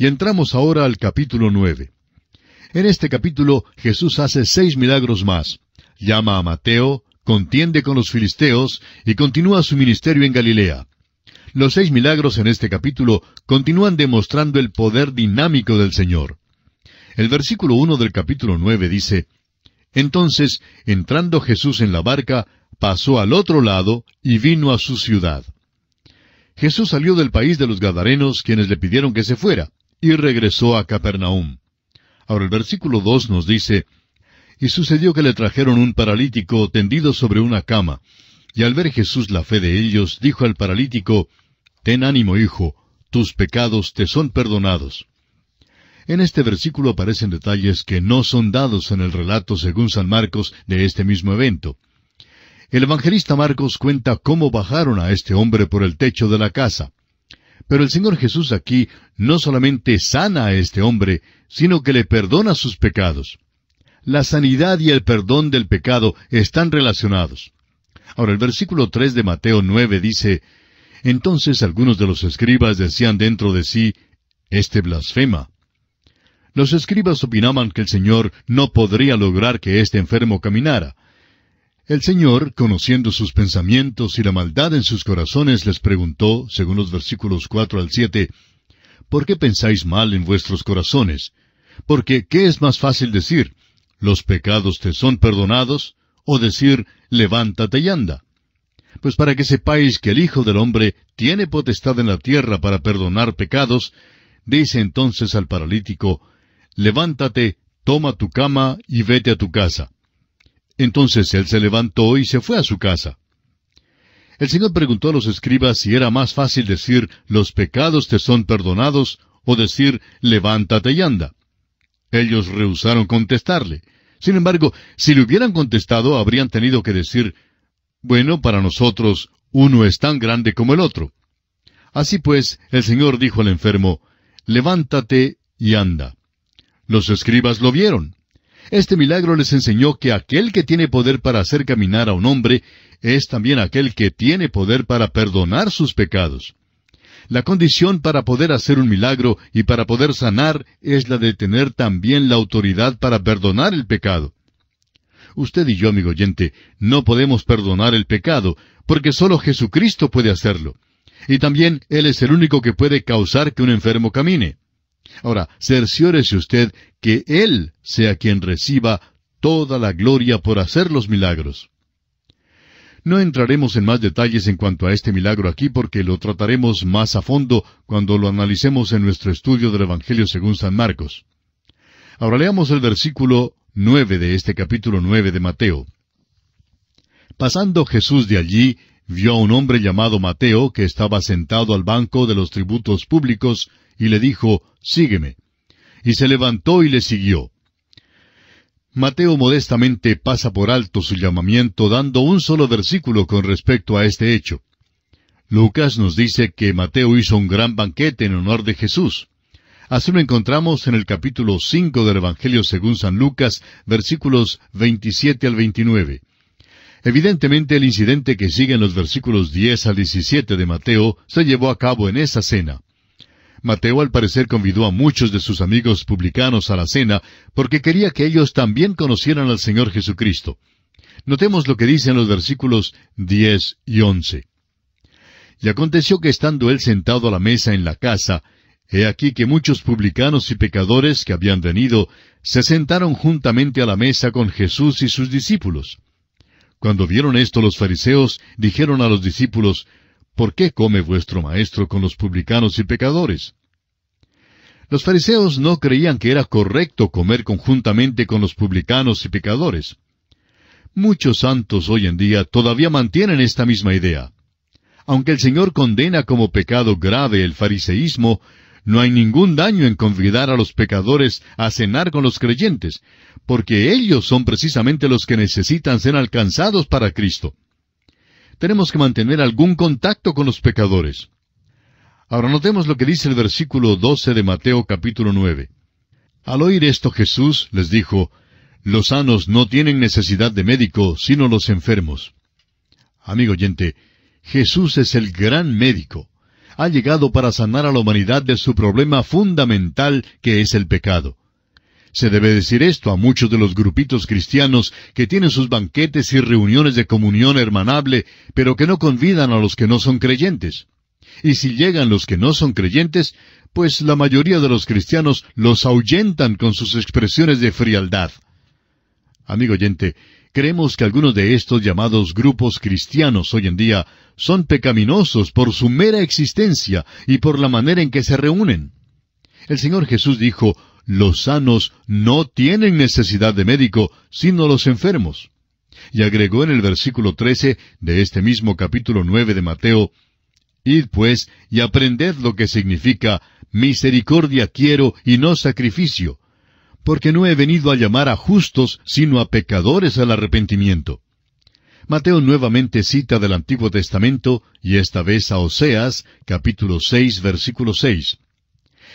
Y entramos ahora al capítulo 9 En este capítulo Jesús hace seis milagros más. Llama a Mateo, contiende con los filisteos y continúa su ministerio en Galilea. Los seis milagros en este capítulo continúan demostrando el poder dinámico del Señor. El versículo 1 del capítulo 9 dice, Entonces, entrando Jesús en la barca, pasó al otro lado y vino a su ciudad. Jesús salió del país de los Gadarenos, quienes le pidieron que se fuera y regresó a Capernaum. Ahora el versículo 2 nos dice, Y sucedió que le trajeron un paralítico tendido sobre una cama, y al ver Jesús la fe de ellos, dijo al paralítico, Ten ánimo, hijo, tus pecados te son perdonados. En este versículo aparecen detalles que no son dados en el relato según San Marcos de este mismo evento. El evangelista Marcos cuenta cómo bajaron a este hombre por el techo de la casa. Pero el Señor Jesús aquí no solamente sana a este hombre, sino que le perdona sus pecados. La sanidad y el perdón del pecado están relacionados. Ahora el versículo 3 de Mateo 9 dice, Entonces algunos de los escribas decían dentro de sí, Este blasfema. Los escribas opinaban que el Señor no podría lograr que este enfermo caminara, el Señor, conociendo sus pensamientos y la maldad en sus corazones, les preguntó, según los versículos 4 al 7 ¿Por qué pensáis mal en vuestros corazones? Porque, ¿qué es más fácil decir? ¿Los pecados te son perdonados? ¿O decir, levántate y anda? Pues para que sepáis que el Hijo del Hombre tiene potestad en la tierra para perdonar pecados, dice entonces al paralítico, levántate, toma tu cama y vete a tu casa. Entonces él se levantó y se fue a su casa. El Señor preguntó a los escribas si era más fácil decir los pecados te son perdonados o decir levántate y anda. Ellos rehusaron contestarle. Sin embargo, si le hubieran contestado, habrían tenido que decir, bueno, para nosotros uno es tan grande como el otro. Así pues, el Señor dijo al enfermo, levántate y anda. Los escribas lo vieron, este milagro les enseñó que aquel que tiene poder para hacer caminar a un hombre es también aquel que tiene poder para perdonar sus pecados. La condición para poder hacer un milagro y para poder sanar es la de tener también la autoridad para perdonar el pecado. Usted y yo, amigo oyente, no podemos perdonar el pecado, porque solo Jesucristo puede hacerlo. Y también Él es el único que puede causar que un enfermo camine. Ahora, cerciórese usted que Él sea quien reciba toda la gloria por hacer los milagros. No entraremos en más detalles en cuanto a este milagro aquí porque lo trataremos más a fondo cuando lo analicemos en nuestro estudio del Evangelio según San Marcos. Ahora leamos el versículo nueve de este capítulo nueve de Mateo. Pasando Jesús de allí, vio a un hombre llamado Mateo que estaba sentado al banco de los tributos públicos y le dijo, Sígueme. Y se levantó y le siguió. Mateo modestamente pasa por alto su llamamiento dando un solo versículo con respecto a este hecho. Lucas nos dice que Mateo hizo un gran banquete en honor de Jesús. Así lo encontramos en el capítulo 5 del Evangelio según San Lucas, versículos 27 al 29. Evidentemente el incidente que sigue en los versículos 10 al 17 de Mateo se llevó a cabo en esa cena. Mateo al parecer convidó a muchos de sus amigos publicanos a la cena porque quería que ellos también conocieran al Señor Jesucristo. Notemos lo que dicen los versículos 10 y 11. Y aconteció que estando él sentado a la mesa en la casa, he aquí que muchos publicanos y pecadores que habían venido se sentaron juntamente a la mesa con Jesús y sus discípulos. Cuando vieron esto los fariseos, dijeron a los discípulos, ¿por qué come vuestro maestro con los publicanos y pecadores? Los fariseos no creían que era correcto comer conjuntamente con los publicanos y pecadores. Muchos santos hoy en día todavía mantienen esta misma idea. Aunque el Señor condena como pecado grave el fariseísmo, no hay ningún daño en convidar a los pecadores a cenar con los creyentes, porque ellos son precisamente los que necesitan ser alcanzados para Cristo tenemos que mantener algún contacto con los pecadores. Ahora notemos lo que dice el versículo 12 de Mateo capítulo 9. Al oír esto Jesús les dijo, Los sanos no tienen necesidad de médico, sino los enfermos. Amigo oyente, Jesús es el gran médico. Ha llegado para sanar a la humanidad de su problema fundamental que es el pecado. Se debe decir esto a muchos de los grupitos cristianos que tienen sus banquetes y reuniones de comunión hermanable, pero que no convidan a los que no son creyentes. Y si llegan los que no son creyentes, pues la mayoría de los cristianos los ahuyentan con sus expresiones de frialdad. Amigo oyente, creemos que algunos de estos llamados grupos cristianos hoy en día son pecaminosos por su mera existencia y por la manera en que se reúnen. El Señor Jesús dijo, los sanos no tienen necesidad de médico, sino los enfermos. Y agregó en el versículo 13 de este mismo capítulo 9 de Mateo, Id pues y aprended lo que significa misericordia quiero y no sacrificio, porque no he venido a llamar a justos, sino a pecadores al arrepentimiento. Mateo nuevamente cita del Antiguo Testamento, y esta vez a Oseas, capítulo 6, versículo 6.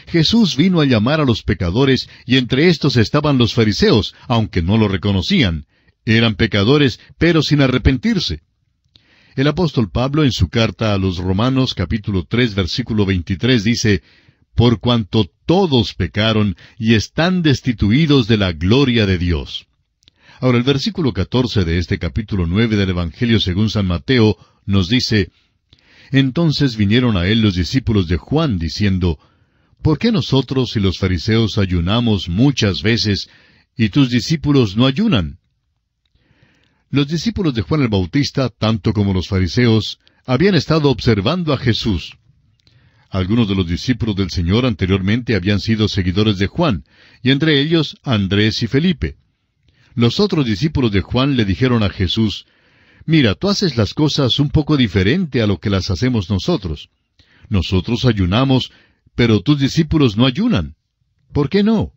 Jesús vino a llamar a los pecadores y entre estos estaban los fariseos, aunque no lo reconocían. Eran pecadores, pero sin arrepentirse. El apóstol Pablo en su carta a los Romanos capítulo 3 versículo 23 dice, Por cuanto todos pecaron y están destituidos de la gloria de Dios. Ahora el versículo 14 de este capítulo 9 del Evangelio según San Mateo nos dice, Entonces vinieron a él los discípulos de Juan diciendo, ¿por qué nosotros y los fariseos ayunamos muchas veces y tus discípulos no ayunan? Los discípulos de Juan el Bautista, tanto como los fariseos, habían estado observando a Jesús. Algunos de los discípulos del Señor anteriormente habían sido seguidores de Juan, y entre ellos Andrés y Felipe. Los otros discípulos de Juan le dijeron a Jesús, Mira, tú haces las cosas un poco diferente a lo que las hacemos nosotros. Nosotros ayunamos pero tus discípulos no ayunan. ¿Por qué no?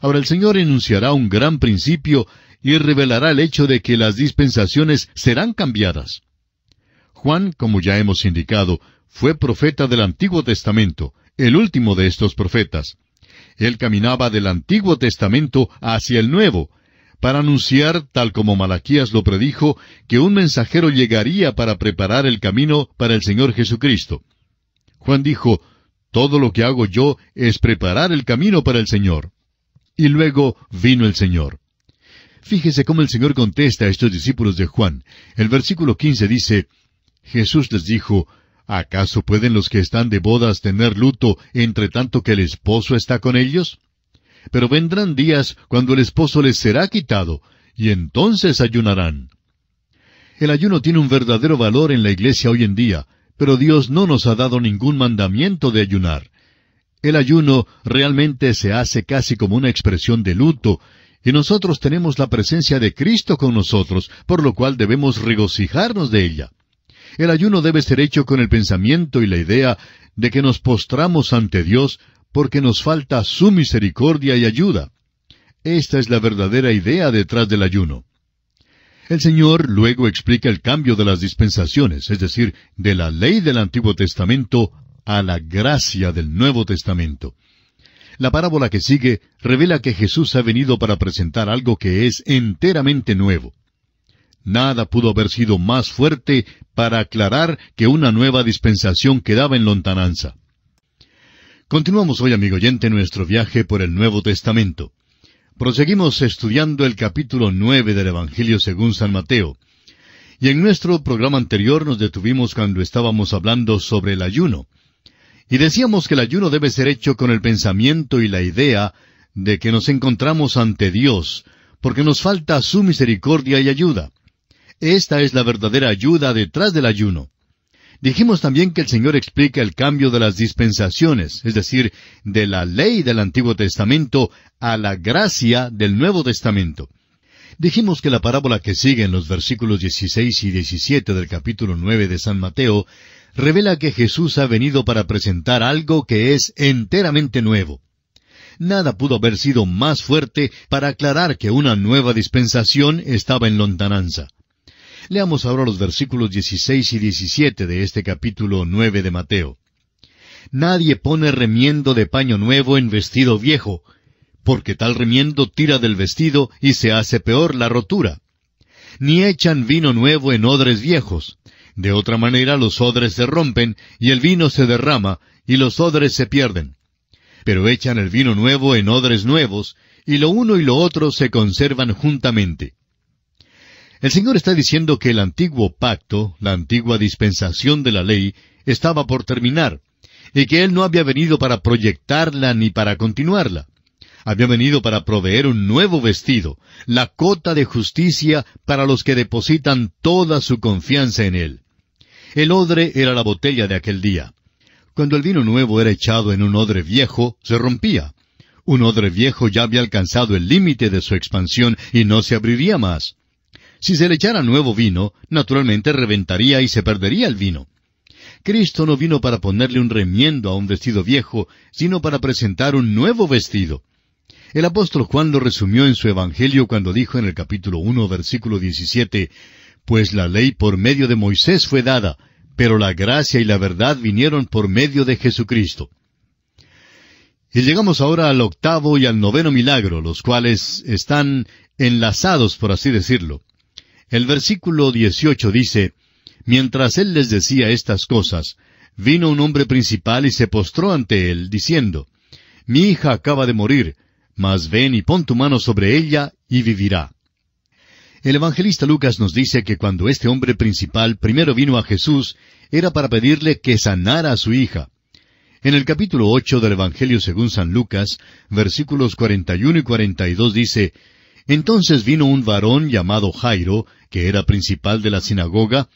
Ahora el Señor enunciará un gran principio y revelará el hecho de que las dispensaciones serán cambiadas. Juan, como ya hemos indicado, fue profeta del Antiguo Testamento, el último de estos profetas. Él caminaba del Antiguo Testamento hacia el Nuevo, para anunciar, tal como Malaquías lo predijo, que un mensajero llegaría para preparar el camino para el Señor Jesucristo. Juan dijo, todo lo que hago yo es preparar el camino para el Señor. Y luego vino el Señor. Fíjese cómo el Señor contesta a estos discípulos de Juan. El versículo 15 dice, Jesús les dijo, ¿acaso pueden los que están de bodas tener luto entre tanto que el esposo está con ellos? Pero vendrán días cuando el esposo les será quitado, y entonces ayunarán. El ayuno tiene un verdadero valor en la iglesia hoy en día, pero Dios no nos ha dado ningún mandamiento de ayunar. El ayuno realmente se hace casi como una expresión de luto, y nosotros tenemos la presencia de Cristo con nosotros, por lo cual debemos regocijarnos de ella. El ayuno debe ser hecho con el pensamiento y la idea de que nos postramos ante Dios porque nos falta su misericordia y ayuda. Esta es la verdadera idea detrás del ayuno. El Señor luego explica el cambio de las dispensaciones, es decir, de la ley del Antiguo Testamento a la gracia del Nuevo Testamento. La parábola que sigue revela que Jesús ha venido para presentar algo que es enteramente nuevo. Nada pudo haber sido más fuerte para aclarar que una nueva dispensación quedaba en lontananza. Continuamos hoy, amigo oyente, nuestro viaje por el Nuevo Testamento. Proseguimos estudiando el capítulo nueve del Evangelio según San Mateo. Y en nuestro programa anterior nos detuvimos cuando estábamos hablando sobre el ayuno. Y decíamos que el ayuno debe ser hecho con el pensamiento y la idea de que nos encontramos ante Dios, porque nos falta su misericordia y ayuda. Esta es la verdadera ayuda detrás del ayuno. Dijimos también que el Señor explica el cambio de las dispensaciones, es decir, de la ley del Antiguo Testamento a la gracia del Nuevo Testamento. Dijimos que la parábola que sigue en los versículos 16 y 17 del capítulo 9 de San Mateo revela que Jesús ha venido para presentar algo que es enteramente nuevo. Nada pudo haber sido más fuerte para aclarar que una nueva dispensación estaba en lontananza. Leamos ahora los versículos 16 y 17 de este capítulo 9 de Mateo. Nadie pone remiendo de paño nuevo en vestido viejo, porque tal remiendo tira del vestido y se hace peor la rotura. Ni echan vino nuevo en odres viejos. De otra manera los odres se rompen y el vino se derrama y los odres se pierden. Pero echan el vino nuevo en odres nuevos, y lo uno y lo otro se conservan juntamente. El Señor está diciendo que el antiguo pacto, la antigua dispensación de la ley, estaba por terminar, y que Él no había venido para proyectarla ni para continuarla. Había venido para proveer un nuevo vestido, la cota de justicia para los que depositan toda su confianza en Él. El odre era la botella de aquel día. Cuando el vino nuevo era echado en un odre viejo, se rompía. Un odre viejo ya había alcanzado el límite de su expansión y no se abriría más. Si se le echara nuevo vino, naturalmente reventaría y se perdería el vino. Cristo no vino para ponerle un remiendo a un vestido viejo, sino para presentar un nuevo vestido. El apóstol Juan lo resumió en su Evangelio cuando dijo en el capítulo 1, versículo 17, Pues la ley por medio de Moisés fue dada, pero la gracia y la verdad vinieron por medio de Jesucristo. Y llegamos ahora al octavo y al noveno milagro, los cuales están enlazados, por así decirlo. El versículo 18 dice, Mientras él les decía estas cosas, vino un hombre principal y se postró ante él, diciendo, Mi hija acaba de morir, mas ven y pon tu mano sobre ella y vivirá. El evangelista Lucas nos dice que cuando este hombre principal primero vino a Jesús, era para pedirle que sanara a su hija. En el capítulo ocho del Evangelio según San Lucas, versículos 41 y 42 dice, entonces vino un varón llamado Jairo, que era principal de la sinagoga,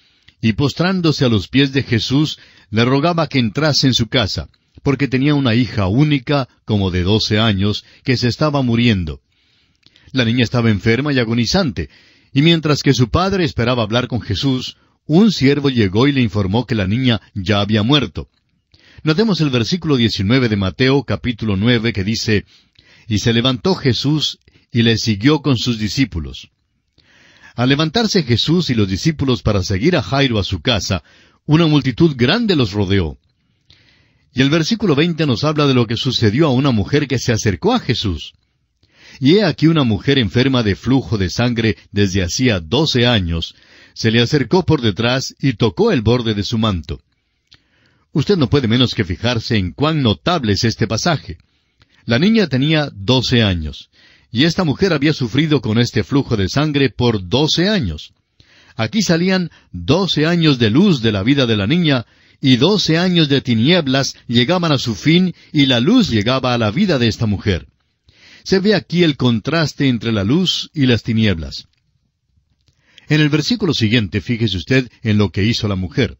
y postrándose a los pies de Jesús, le rogaba que entrase en su casa, porque tenía una hija única, como de doce años, que se estaba muriendo. La niña estaba enferma y agonizante, y mientras que su padre esperaba hablar con Jesús, un siervo llegó y le informó que la niña ya había muerto. Notemos el versículo 19 de Mateo capítulo 9 que dice, Y se levantó Jesús y le siguió con sus discípulos. Al levantarse Jesús y los discípulos para seguir a Jairo a su casa, una multitud grande los rodeó. Y el versículo 20 nos habla de lo que sucedió a una mujer que se acercó a Jesús. Y he aquí una mujer enferma de flujo de sangre desde hacía doce años, se le acercó por detrás y tocó el borde de su manto. Usted no puede menos que fijarse en cuán notable es este pasaje. La niña tenía doce años, y esta mujer había sufrido con este flujo de sangre por doce años. Aquí salían doce años de luz de la vida de la niña, y doce años de tinieblas llegaban a su fin, y la luz llegaba a la vida de esta mujer. Se ve aquí el contraste entre la luz y las tinieblas. En el versículo siguiente, fíjese usted en lo que hizo la mujer.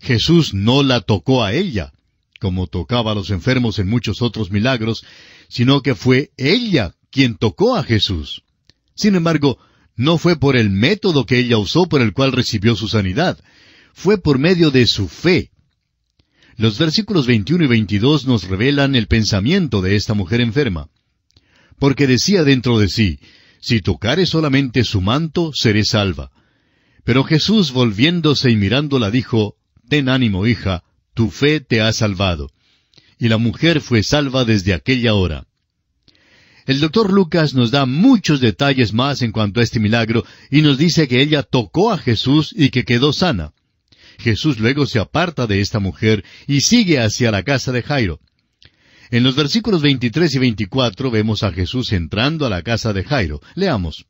Jesús no la tocó a ella, como tocaba a los enfermos en muchos otros milagros, sino que fue ella quien tocó a Jesús. Sin embargo, no fue por el método que ella usó por el cual recibió su sanidad, fue por medio de su fe. Los versículos 21 y 22 nos revelan el pensamiento de esta mujer enferma. Porque decía dentro de sí, si tocare solamente su manto, seré salva. Pero Jesús, volviéndose y mirándola, dijo, Ten ánimo, hija, tu fe te ha salvado. Y la mujer fue salva desde aquella hora. El doctor Lucas nos da muchos detalles más en cuanto a este milagro y nos dice que ella tocó a Jesús y que quedó sana. Jesús luego se aparta de esta mujer y sigue hacia la casa de Jairo. En los versículos 23 y 24 vemos a Jesús entrando a la casa de Jairo. Leamos.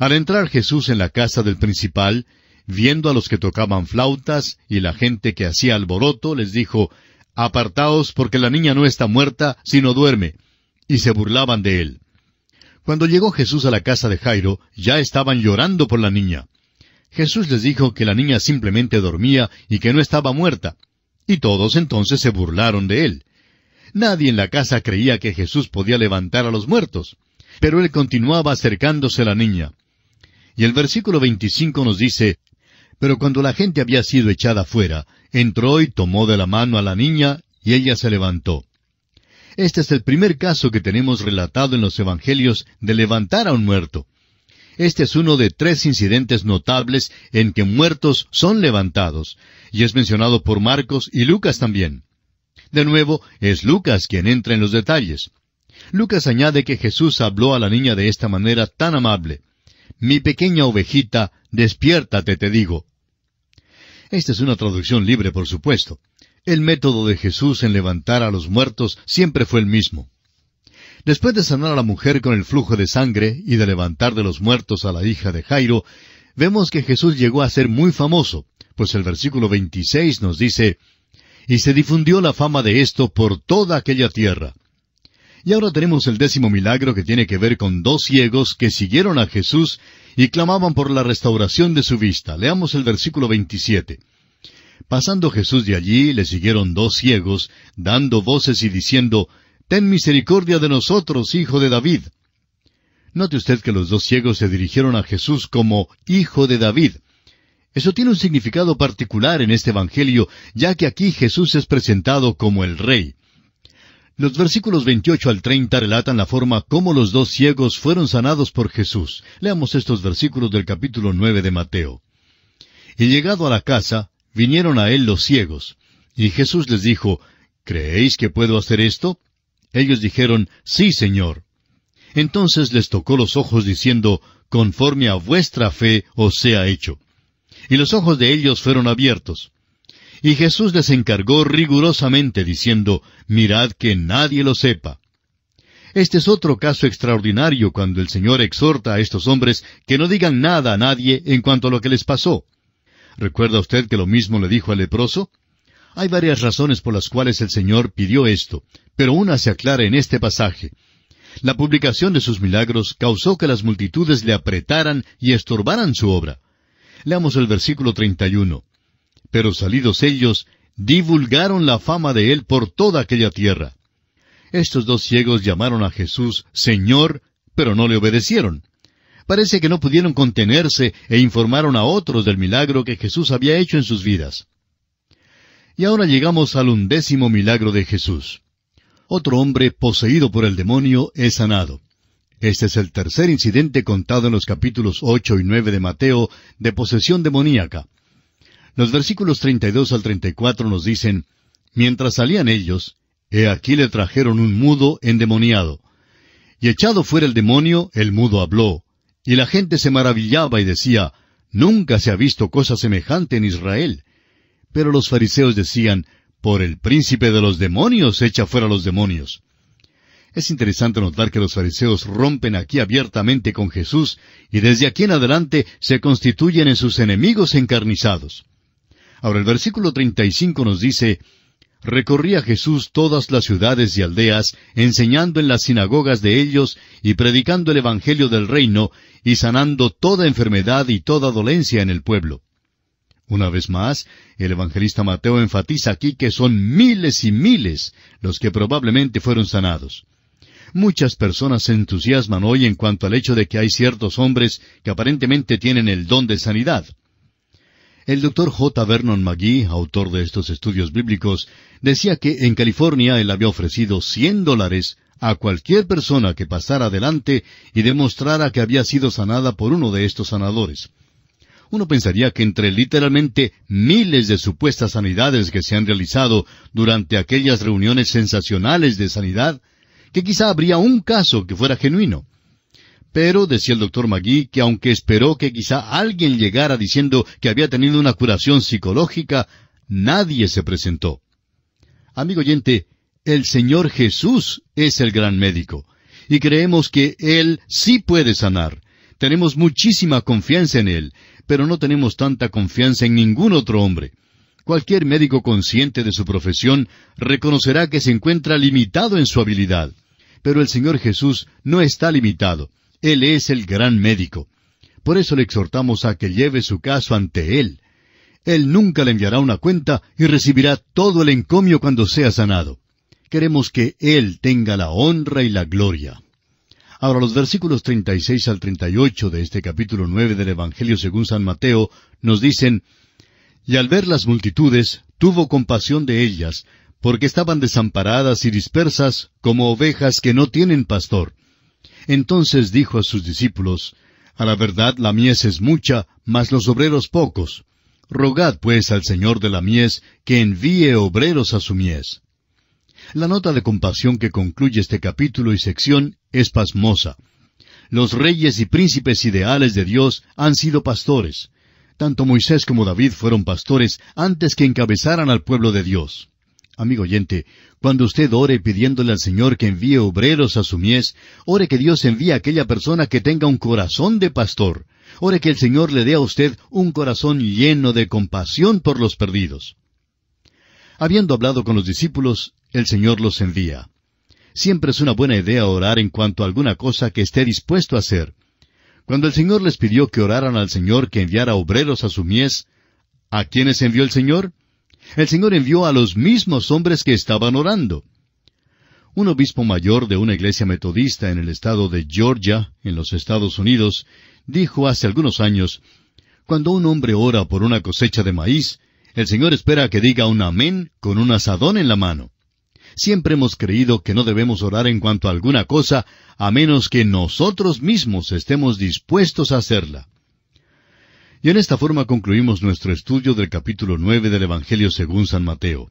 Al entrar Jesús en la casa del principal, viendo a los que tocaban flautas y la gente que hacía alboroto, les dijo, Apartaos porque la niña no está muerta, sino duerme y se burlaban de él. Cuando llegó Jesús a la casa de Jairo, ya estaban llorando por la niña. Jesús les dijo que la niña simplemente dormía y que no estaba muerta. Y todos entonces se burlaron de él. Nadie en la casa creía que Jesús podía levantar a los muertos. Pero él continuaba acercándose a la niña. Y el versículo 25 nos dice, Pero cuando la gente había sido echada fuera, entró y tomó de la mano a la niña, y ella se levantó. Este es el primer caso que tenemos relatado en los Evangelios de levantar a un muerto. Este es uno de tres incidentes notables en que muertos son levantados, y es mencionado por Marcos y Lucas también. De nuevo, es Lucas quien entra en los detalles. Lucas añade que Jesús habló a la niña de esta manera tan amable. Mi pequeña ovejita, despiértate, te digo. Esta es una traducción libre, por supuesto. El método de Jesús en levantar a los muertos siempre fue el mismo. Después de sanar a la mujer con el flujo de sangre y de levantar de los muertos a la hija de Jairo, vemos que Jesús llegó a ser muy famoso, pues el versículo 26 nos dice, Y se difundió la fama de esto por toda aquella tierra. Y ahora tenemos el décimo milagro que tiene que ver con dos ciegos que siguieron a Jesús y clamaban por la restauración de su vista. Leamos el versículo 27. Pasando Jesús de allí, le siguieron dos ciegos, dando voces y diciendo, Ten misericordia de nosotros, hijo de David. Note usted que los dos ciegos se dirigieron a Jesús como hijo de David. Eso tiene un significado particular en este Evangelio, ya que aquí Jesús es presentado como el rey. Los versículos 28 al 30 relatan la forma como los dos ciegos fueron sanados por Jesús. Leamos estos versículos del capítulo 9 de Mateo. Y llegado a la casa, vinieron a él los ciegos. Y Jesús les dijo, ¿Creéis que puedo hacer esto? Ellos dijeron, Sí, Señor. Entonces les tocó los ojos diciendo, Conforme a vuestra fe os sea hecho. Y los ojos de ellos fueron abiertos. Y Jesús les encargó rigurosamente diciendo, Mirad que nadie lo sepa. Este es otro caso extraordinario cuando el Señor exhorta a estos hombres que no digan nada a nadie en cuanto a lo que les pasó. ¿Recuerda usted que lo mismo le dijo al leproso? Hay varias razones por las cuales el Señor pidió esto, pero una se aclara en este pasaje. La publicación de sus milagros causó que las multitudes le apretaran y estorbaran su obra. Leamos el versículo 31. Pero salidos ellos, divulgaron la fama de él por toda aquella tierra. Estos dos ciegos llamaron a Jesús Señor, pero no le obedecieron. Parece que no pudieron contenerse e informaron a otros del milagro que Jesús había hecho en sus vidas. Y ahora llegamos al undécimo milagro de Jesús. Otro hombre poseído por el demonio es sanado. Este es el tercer incidente contado en los capítulos ocho y nueve de Mateo de posesión demoníaca. Los versículos 32 al 34 nos dicen, Mientras salían ellos, he aquí le trajeron un mudo endemoniado. Y echado fuera el demonio, el mudo habló, y la gente se maravillaba y decía, Nunca se ha visto cosa semejante en Israel. Pero los fariseos decían, Por el príncipe de los demonios echa fuera los demonios. Es interesante notar que los fariseos rompen aquí abiertamente con Jesús y desde aquí en adelante se constituyen en sus enemigos encarnizados. Ahora el versículo 35 nos dice, recorría Jesús todas las ciudades y aldeas, enseñando en las sinagogas de ellos y predicando el Evangelio del reino y sanando toda enfermedad y toda dolencia en el pueblo. Una vez más, el evangelista Mateo enfatiza aquí que son miles y miles los que probablemente fueron sanados. Muchas personas se entusiasman hoy en cuanto al hecho de que hay ciertos hombres que aparentemente tienen el don de sanidad. El doctor J. Vernon Magee, autor de estos estudios bíblicos, decía que en California él había ofrecido 100 dólares a cualquier persona que pasara adelante y demostrara que había sido sanada por uno de estos sanadores. Uno pensaría que entre literalmente miles de supuestas sanidades que se han realizado durante aquellas reuniones sensacionales de sanidad, que quizá habría un caso que fuera genuino. Pero decía el doctor Magui que aunque esperó que quizá alguien llegara diciendo que había tenido una curación psicológica, nadie se presentó. Amigo oyente, el Señor Jesús es el gran médico, y creemos que Él sí puede sanar. Tenemos muchísima confianza en Él, pero no tenemos tanta confianza en ningún otro hombre. Cualquier médico consciente de su profesión reconocerá que se encuentra limitado en su habilidad. Pero el Señor Jesús no está limitado. Él es el gran médico. Por eso le exhortamos a que lleve su caso ante Él. Él nunca le enviará una cuenta y recibirá todo el encomio cuando sea sanado. Queremos que Él tenga la honra y la gloria. Ahora los versículos 36 al 38 de este capítulo 9 del Evangelio según San Mateo nos dicen, Y al ver las multitudes, tuvo compasión de ellas, porque estaban desamparadas y dispersas como ovejas que no tienen pastor. Entonces dijo a sus discípulos, A la verdad la mies es mucha, mas los obreros pocos. Rogad pues al Señor de la mies que envíe obreros a su mies. La nota de compasión que concluye este capítulo y sección es pasmosa. Los reyes y príncipes ideales de Dios han sido pastores. Tanto Moisés como David fueron pastores antes que encabezaran al pueblo de Dios. Amigo oyente, cuando usted ore pidiéndole al Señor que envíe obreros a su mies, ore que Dios envíe a aquella persona que tenga un corazón de pastor. Ore que el Señor le dé a usted un corazón lleno de compasión por los perdidos. Habiendo hablado con los discípulos, el Señor los envía. Siempre es una buena idea orar en cuanto a alguna cosa que esté dispuesto a hacer. Cuando el Señor les pidió que oraran al Señor que enviara obreros a su mies, ¿a quiénes envió el Señor? El Señor envió a los mismos hombres que estaban orando. Un obispo mayor de una iglesia metodista en el estado de Georgia, en los Estados Unidos, dijo hace algunos años, Cuando un hombre ora por una cosecha de maíz, el Señor espera que diga un amén con un asadón en la mano. Siempre hemos creído que no debemos orar en cuanto a alguna cosa, a menos que nosotros mismos estemos dispuestos a hacerla. Y en esta forma concluimos nuestro estudio del capítulo nueve del Evangelio según San Mateo.